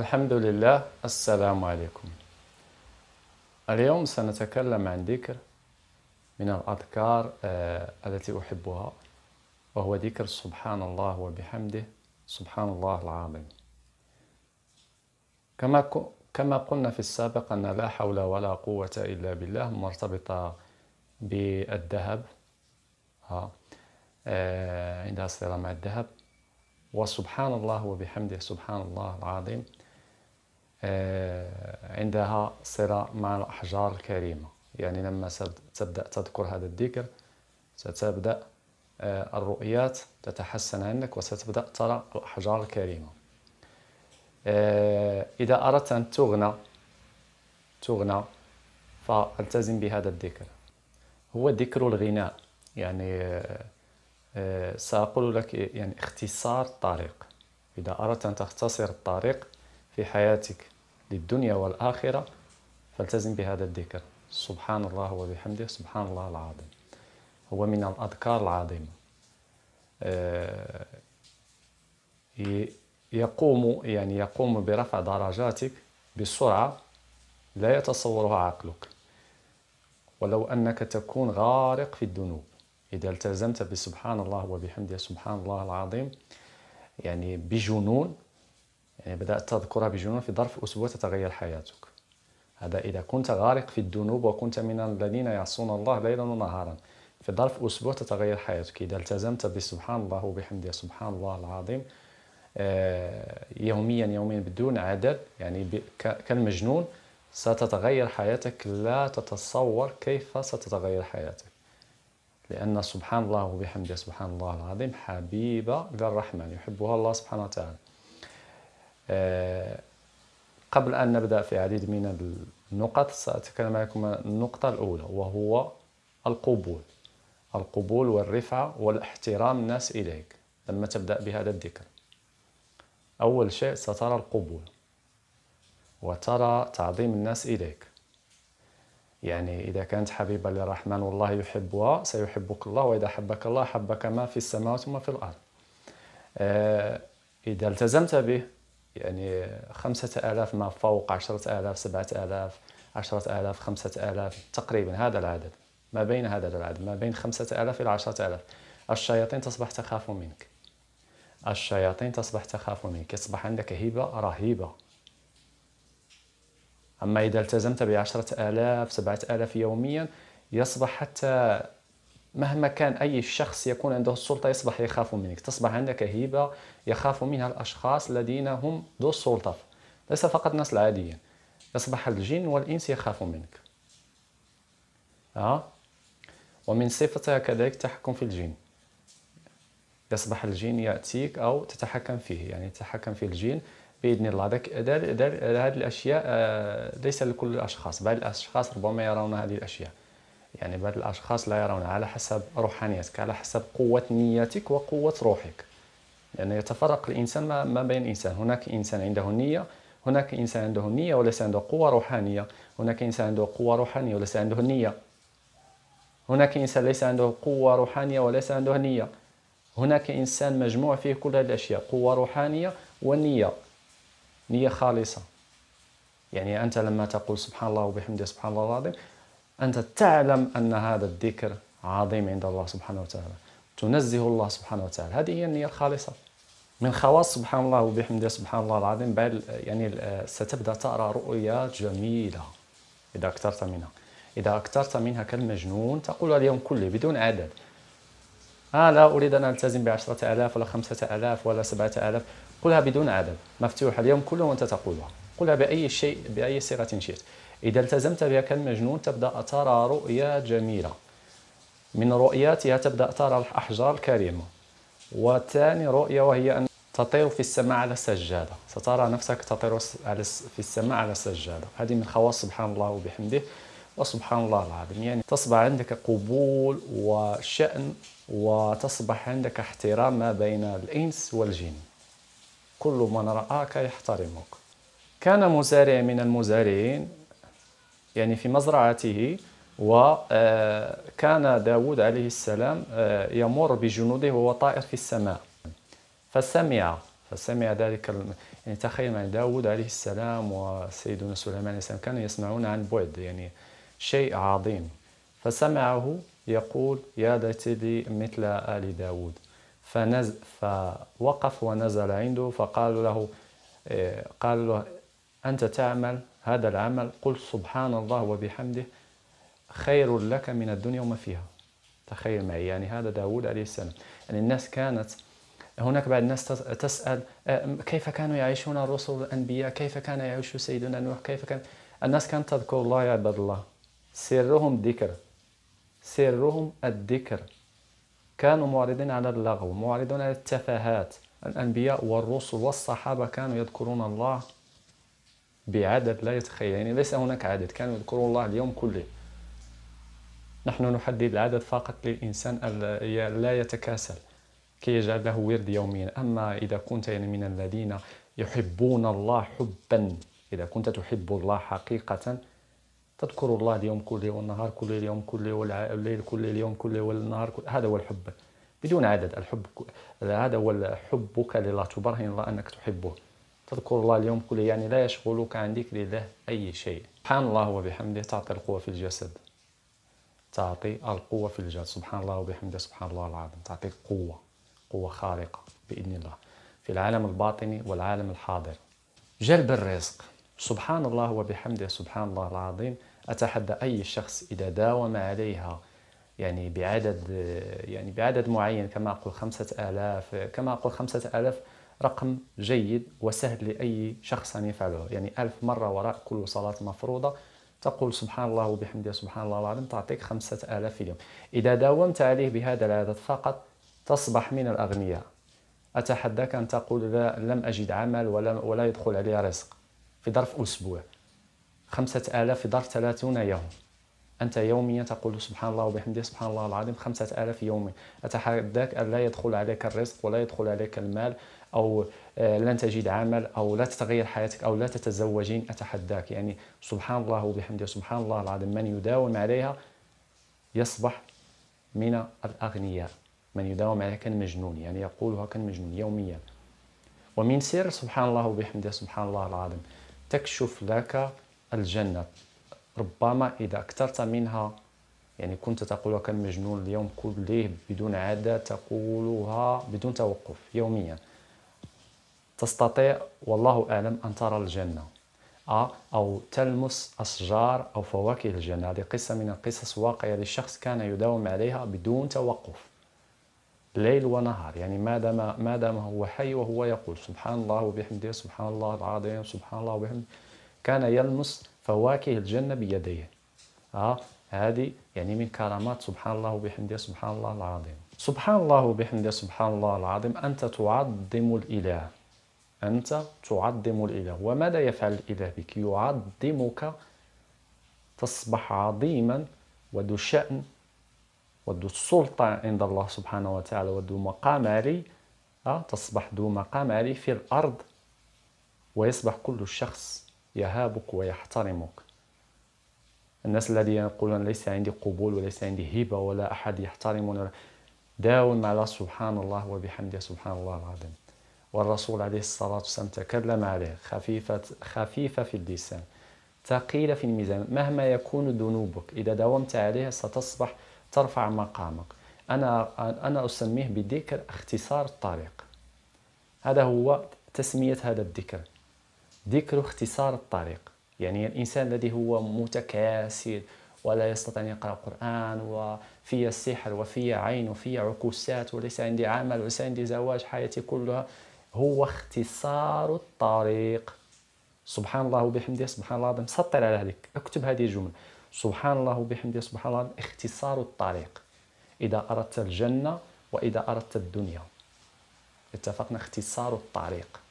الحمد لله السلام عليكم اليوم سنتكلم عن ذكر من الأذكار آه، التي أحبها وهو ذكر سبحان الله وبحمده سبحان الله العظيم كما كما قلنا في السابق أن لا حول ولا قوة إلا بالله مرتبطة بالذهب عندها صلة مع الذهب وسبحان الله وبحمده سبحان الله العظيم آه، عندها صلة مع الأحجار الكريمة يعني لما تبدأ تذكر هذا الذكر ستبدأ آه، الرؤيات تتحسن عندك وستبدأ ترى الأحجار الكريمة آه، إذا أردت أن تغنى تغنى فالتزم بهذا الذكر هو ذكر الغناء يعني سأقول لك يعني اختصار الطريق إذا أردت أن تختصر الطريق في حياتك للدنيا والآخرة فالتزم بهذا الذكر سبحان الله وبحمده سبحان الله العظيم هو من الأذكار العظيمة آه، يقوم يعني يقوم برفع درجاتك بسرعة لا يتصورها عقلك ولو أنك تكون غارق في الذنوب إذا التزمت بسبحان الله وبحمده سبحان الله العظيم يعني بجنون يعني بدأت تذكرها بجنون في ظرف أسبوع تتغير حياتك هذا إذا كنت غارق في الذنوب وكنت من الذين يعصون الله ليلا ونهارا في ظرف أسبوع تتغير حياتك إذا التزمت بسبحان الله وبحمده سبحان الله العظيم آه، يوميا يوميا بدون عدد يعني كالمجنون ستتغير حياتك لا تتصور كيف ستتغير حياتك لأن سبحان الله وبحمده سبحان الله العظيم حبيبة للرحمن يحبها الله سبحانه وتعالى آه، قبل أن نبدأ في عديد من النقط سأتكلم معكم النقطة الأولى وهو القبول القبول والرفعة والاحترام الناس إليك لما تبدأ بهذا الذكر أول شيء سترى القبول وترى تعظيم الناس إليك يعني إذا كانت حبيبة للرحمن والله يحبها سيحبك الله وإذا حبك الله حبك ما في السماوات وما في الأرض آه، إذا التزمت به يعني خمسة آلاف ما فوق عشرة آلاف سبعة آلاف عشرة آلاف خمسة آلاف تقريبا هذا العدد ما بين هذا العدد ما بين خمسة آلاف إلى عشرة آلاف الشياطين تصبح تخاف منك الشياطين تصبح تخاف منك يصبح عندك هبة رهيبة أما إذا التزمت بعشرة آلاف سبعة آلاف يوميا يصبح حتى مهما كان أي شخص يكون عنده السلطة يصبح يخاف منك تصبح عندك هيبة يخاف منها الأشخاص الذين هم ذو السلطة ليس فقط الناس العاديين يصبح الجن والإنس يخاف منك ها آه؟ ومن صفتها كذلك التحكم في الجن يصبح الجن يأتيك أو تتحكم فيه يعني تتحكم في الجن بإذن الله ذاك هذه الأشياء آه، ليس لكل الأشخاص بعض الأشخاص ربما يرون هذه الأشياء يعني بعض الأشخاص لا يرون على حسب روحانيتك على حسب قوة نيتك وقوة روحك يعني يتفرق الإنسان ما بين إنسان هناك إنسان عنده نية هناك إنسان عنده نية وليس عنده قوة روحانية هناك إنسان عنده قوة روحانية وليس عنده نية هناك إنسان ليس عنده قوة روحانية وليس عنده نية هناك إنسان مجموع فيه كل هذه الأشياء قوة روحانية ونية نية خالصة يعني أنت لما تقول سبحان الله وبحمده سبحان الله العظيم أنت تعلم أن هذا الذكر عظيم عند الله سبحانه وتعالى تنزه الله سبحانه وتعالى هذه هي النية الخالصة من خواص سبحان الله وبحمده سبحان الله العظيم بعد يعني ستبدأ ترى رؤيا جميلة إذا أكثرت منها إذا أكثرت منها كالمجنون تقول اليوم كله بدون عدد آه لا أريد أن ألتزم بعشرة آلاف ولا خمسة آلاف ولا سبعة آلاف قلها بدون عدد مفتوحة اليوم كله وأنت تقولها قلها بأي شيء بأي صيغة شئت إذا التزمت بها كالمجنون تبدأ ترى رؤيا جميلة من رؤياتها تبدأ ترى الأحجار الكريمة وثاني رؤية وهي أن تطير في السماء على سجادة سترى نفسك تطير في السماء على سجادة هذه من خواص سبحان الله وبحمده وسبحان الله العظيم يعني تصبح عندك قبول وشأن وتصبح عندك احترام ما بين الإنس والجن كل من رآك يحترمك كان مزارع من المزارعين يعني في مزرعته وكان آه، داود عليه السلام آه، يمر بجنوده وهو طائر في السماء فسمع فسمع ذلك يعني تخيل يعني داود عليه السلام وسيدنا سليمان عليه السلام كانوا يسمعون عن بعد يعني شيء عظيم فسمعه يقول يا ليت لي مثل آل داود فنز... فوقف ونزل عنده فقال له آه، قال له أنت تعمل هذا العمل قل سبحان الله وبحمده خير لك من الدنيا وما فيها تخيل معي يعني هذا داود عليه السلام يعني الناس كانت هناك بعض الناس تسأل آه، كيف كانوا يعيشون الرسل والأنبياء كيف كان يعيش سيدنا نوح كيف كان الناس كانت تذكر الله يا عباد الله سرهم ذكر سرهم الذكر كانوا معرضين على اللغو معرضون على التفاهات الأنبياء والرسل والصحابة كانوا يذكرون الله بعدد لا يتخيل يعني ليس هناك عدد كانوا يذكرون الله اليوم كله نحن نحدد العدد فقط للإنسان لا يتكاسل كي يجعل له ورد يوميا أما إذا كنت يعني من الذين يحبون الله حبا إذا كنت تحب الله حقيقة تذكر الله اليوم كله والنهار كله اليوم كله والليل كله اليوم كله والنهار كله هذا هو الحب بدون عدد الحب هذا هو حبك لله تبرهن الله أنك تحبه تذكر الله اليوم كله يعني لا يشغلك عن ذكر الله أي شيء سبحان الله وبحمده تعطي القوة في الجسد تعطي القوة في الجسد سبحان الله وبحمده سبحان الله العظيم تعطيك قوة قوة خارقة بإذن الله في العالم الباطني والعالم الحاضر جلب الرزق سبحان الله وبحمده سبحان الله العظيم أتحدى أي شخص إذا داوم عليها يعني بعدد يعني بعدد معين كما أقول خمسة آلاف كما أقول خمسة آلاف رقم جيد وسهل لأي شخص أن يفعله يعني ألف مرة وراء كل صلاة مفروضة تقول سبحان الله وبحمده سبحان الله العظيم تعطيك خمسة آلاف في اليوم إذا داومت عليه بهذا العدد فقط تصبح من الأغنياء أتحداك أن تقول لا لم أجد عمل ولا, ولا يدخل علي رزق في ظرف أسبوع خمسة آلاف في ظرف 30 يوم أنت يوميا تقول سبحان الله وبحمده سبحان الله العظيم خمسة آلاف يوم أتحداك أن لا يدخل عليك الرزق ولا يدخل عليك المال أو آه، لن تجد عمل أو لا تتغير حياتك أو لا تتزوجين أتحداك يعني سبحان الله وبحمده سبحان الله العظيم من يداوم عليها يصبح من الأغنياء من يداوم عليها كالمجنون يعني يقولها كالمجنون يوميا ومن سر سبحان الله وبحمده سبحان الله العظيم تكشف لك الجنة ربما إذا أكثرت منها يعني كنت تقولها مجنون اليوم كله بدون عادة تقولها بدون توقف يوميا تستطيع والله أعلم أن ترى الجنة آه، أو تلمس أشجار أو فواكه الجنة هذه قصة من القصص واقعية للشخص كان يداوم عليها بدون توقف ليل ونهار يعني ما دام ما دام هو حي وهو يقول سبحان الله وبحمده سبحان الله العظيم سبحان الله وبحمده كان يلمس فواكه الجنة بيديه آه هذه يعني من كرامات سبحان الله وبحمده سبحان الله العظيم سبحان الله وبحمده سبحان الله العظيم أنت تعظم الإله أنت تعظم الإله وماذا يفعل الإله بك يعظمك تصبح عظيما وذو شأن وذو السلطة عند الله سبحانه وتعالى وذو مقام علي آه، تصبح ذو مقام علي في الأرض ويصبح كل شخص يهابك ويحترمك الناس الذين يقولون ليس عندي قبول وليس عندي هبة ولا أحد يحترمني داوم على سبحان الله وبحمده سبحان الله العظيم والرسول عليه الصلاة والسلام تكلم عليه خفيفة, خفيفة في اللسان ثقيلة في الميزان مهما يكون ذنوبك إذا داومت عليها ستصبح ترفع مقامك أنا, أنا أسميه بذكر اختصار الطريق هذا هو تسمية هذا الذكر ذكر اختصار الطريق يعني الإنسان الذي هو متكاسل ولا يستطيع أن يقرأ القرآن وفي السحر وفي عين وفي عكوسات وليس عندي عمل وليس عندي زواج حياتي كلها هو اختصار الطريق سبحان الله وبحمده سبحان الله العظيم سطر على هذيك اكتب هذه الجملة سبحان الله وبحمده سبحان الله اختصار الطريق إذا أردت الجنة وإذا أردت الدنيا اتفقنا اختصار الطريق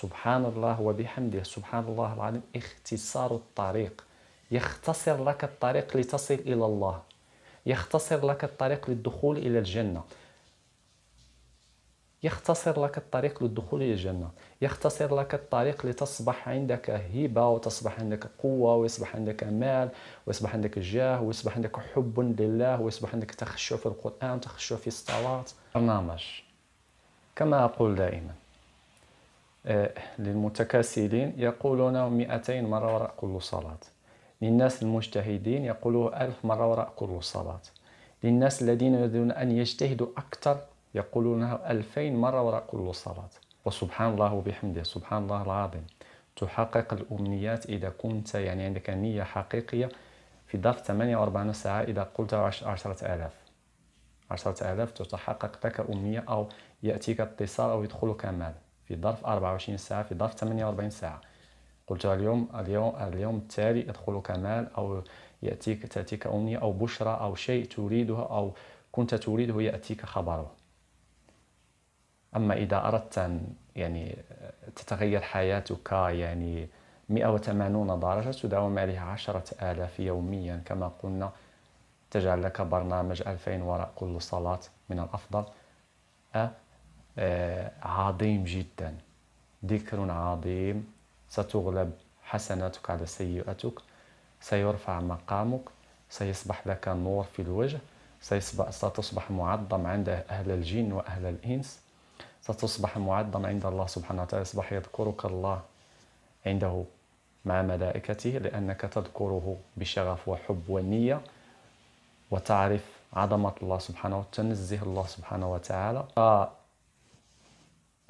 سبحان الله وبحمده سبحان الله العظيم اختصار الطريق يختصر لك الطريق لتصل إلى الله يختصر لك الطريق للدخول إلى الجنة يختصر لك الطريق للدخول إلى الجنة يختصر لك الطريق لتصبح عندك هبة وتصبح عندك قوة ويصبح عندك مال ويصبح عندك جاه ويصبح عندك حب لله ويصبح عندك تخشع في القرآن تخشع في الصلاة برنامج كما أقول دائما آه، للمتكاسلين يقولون 200 مرة وراء كل صلاة للناس المجتهدين يقولون ألف مرة وراء كل صلاة للناس الذين يريدون أن يجتهدوا أكثر يقولون ألفين مرة وراء كل صلاة وسبحان الله وبحمده سبحان الله العظيم تحقق الأمنيات إذا كنت يعني عندك نية حقيقية في ظرف 48 ساعة إذا قلت عشرة آلاف عشرة آلاف تتحقق لك أمنية أو يأتيك اتصال أو يدخلك مال في ظرف 24 ساعة في ظرف 48 ساعة قلت اليوم اليوم اليوم التالي يدخلك مال أو يأتيك تأتيك أمنية أو بشرى أو شيء تريده أو كنت تريده يأتيك خبره أما إذا أردت أن يعني تتغير حياتك يعني 180 درجة تداوم عليها 10000 يوميا كما قلنا تجعل لك برنامج 2000 وراء كل صلاة من الأفضل آه، عظيم جدا ذكر عظيم ستغلب حسناتك على سيئاتك سيرفع مقامك سيصبح لك نور في الوجه سيصبح ستصبح معظم عند أهل الجن وأهل الإنس ستصبح معظم عند الله سبحانه وتعالى يصبح يذكرك الله عنده مع ملائكته لأنك تذكره بشغف وحب ونية وتعرف عظمة الله سبحانه وتنزه الله سبحانه وتعالى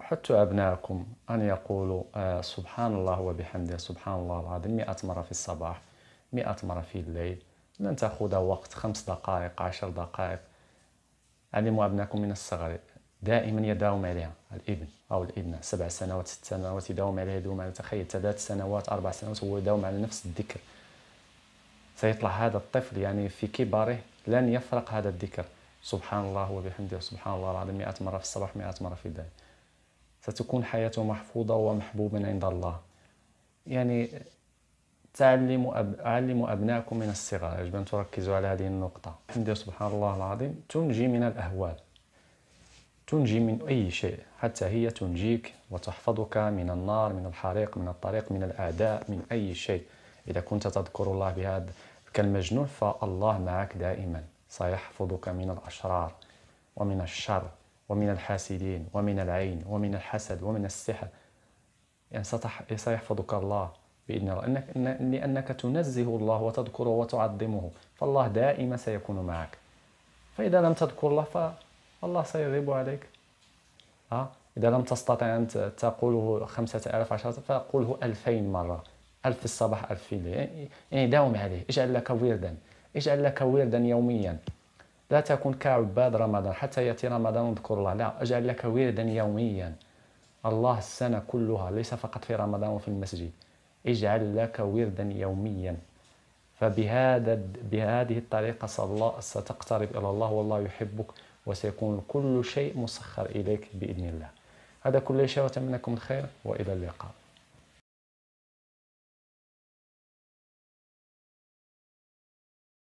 حثوا أبناءكم أن يقولوا آه، سبحان الله وبحمده سبحان الله العظيم مئة مرة في الصباح مئة مرة في الليل لن تأخذ وقت خمس دقائق عشر دقائق علموا أبناءكم من الصغر دائما يداوم عليها الابن أو الابنة سبع سنوات ست سنوات يداوم عليها يداوم على تخيل ثلاث سنوات أربع سنوات هو يداوم على نفس الذكر سيطلع هذا الطفل يعني في كباره لن يفرق هذا الذكر سبحان الله وبحمده سبحان الله العظيم مئة مرة في الصباح مئة مرة في الليل ستكون حياته محفوظة ومحبوبا عند الله يعني تعلموا أب... علموا أبنائكم من الصغر يجب أن تركزوا على هذه النقطة الحمد لله سبحان الله العظيم تنجي من الأهوال تنجي من أي شيء حتى هي تنجيك وتحفظك من النار من الحريق من الطريق من الأعداء من أي شيء إذا كنت تذكر الله بهذا كالمجنون فالله معك دائما سيحفظك من الأشرار ومن الشر ومن الحاسدين ومن العين ومن الحسد ومن السحر يعني سيحفظك الله بإذن الله إنك لأنك تنزه الله وتذكره وتعظمه فالله دائما سيكون معك فإذا لم تذكر الله فالله سيغيب عليك أه؟ إذا لم تستطع أن تقوله خمسة ألاف عشرة فقوله ألفين مرة ألف في الصباح ألف في الليل يعني-, يعني داوم عليه اجعل لك وردا اجعل لك وردا يوميا لا تكن كعباد رمضان حتى يأتي رمضان واذكر الله لا اجعل لك وردا يوميا الله السنة كلها ليس فقط في رمضان وفي المسجد اجعل لك وردا يوميا فبهذا بهذه الطريقة ستقترب إلى الله والله يحبك وسيكون كل شيء مسخر إليك بإذن الله هذا كل شيء وأتمنى لكم الخير وإلى اللقاء